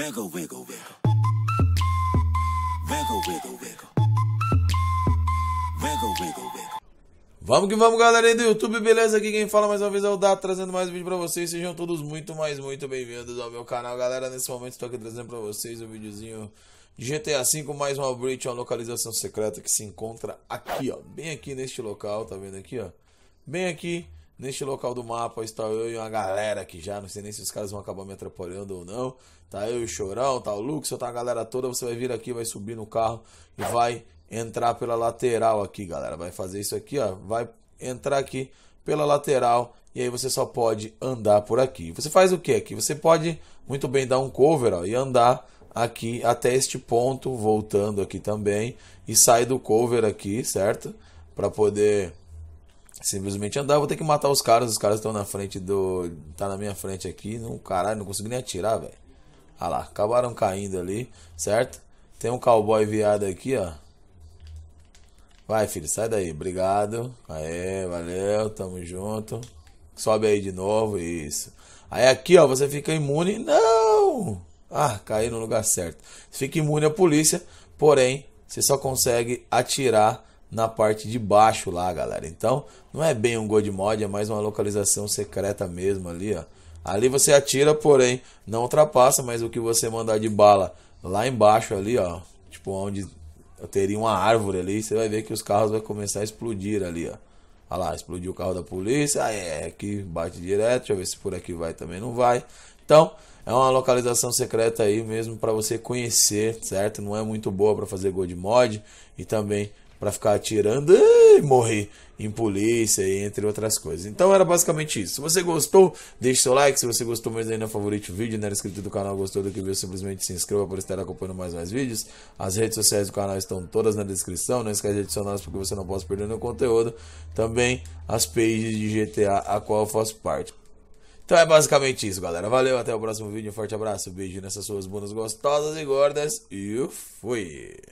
Wiggle, wiggle, wiggle. Wiggle, wiggle, wiggle. Wiggle, wiggle, wiggle. Vamos que vamos, galerinha do YouTube, beleza? Aqui quem fala mais uma vez é o Dato, trazendo mais um vídeo pra vocês. Sejam todos muito, mais muito bem-vindos ao meu canal. Galera, nesse momento estou aqui trazendo pra vocês um videozinho de GTA V, mais uma breach, uma localização secreta que se encontra aqui, ó. Bem aqui neste local, tá vendo aqui, ó? Bem aqui Neste local do mapa está eu e uma galera que já, não sei nem se os caras vão acabar me atrapalhando ou não. Tá eu e o Chorão, tá o Luxo, tá a galera toda. Você vai vir aqui, vai subir no carro e vai entrar pela lateral aqui, galera. Vai fazer isso aqui, ó. Vai entrar aqui pela lateral e aí você só pode andar por aqui. Você faz o que aqui? Você pode muito bem dar um cover ó, e andar aqui até este ponto, voltando aqui também e sair do cover aqui, certo? Para poder Simplesmente andar, vou ter que matar os caras, os caras estão na frente do. tá na minha frente aqui. Não, caralho, não consegui nem atirar, velho. Ah lá, acabaram caindo ali, certo? Tem um cowboy viado aqui, ó. Vai, filho, sai daí. Obrigado. Aê, valeu, tamo junto. Sobe aí de novo, isso. Aí aqui, ó, você fica imune. Não! Ah, caiu no lugar certo. Fica imune à polícia, porém, você só consegue atirar na parte de baixo lá, galera. Então, não é bem um God Mod, é mais uma localização secreta mesmo ali, ó. Ali você atira, porém, não ultrapassa, mas o que você mandar de bala lá embaixo ali, ó, tipo onde teria uma árvore ali, você vai ver que os carros vão começar a explodir ali, ó. Olha lá, explodiu o carro da polícia, ah, é, aqui bate direto, deixa eu ver se por aqui vai também, não vai. Então, é uma localização secreta aí mesmo para você conhecer, certo? Não é muito boa para fazer gold mod e também para ficar atirando e morrer em polícia, entre outras coisas. Então era basicamente isso. Se você gostou, deixe seu like. Se você gostou mais ainda, favorito o vídeo, não era inscrito do canal, gostou do que viu, simplesmente se inscreva por estar acompanhando mais mais vídeos. As redes sociais do canal estão todas na descrição. Não esqueça de adicionar porque você não pode perder meu conteúdo. Também as pages de GTA a qual eu faço parte. Então é basicamente isso, galera. Valeu, até o próximo vídeo. Um forte abraço, beijo nessas suas bundas gostosas e gordas. E fui!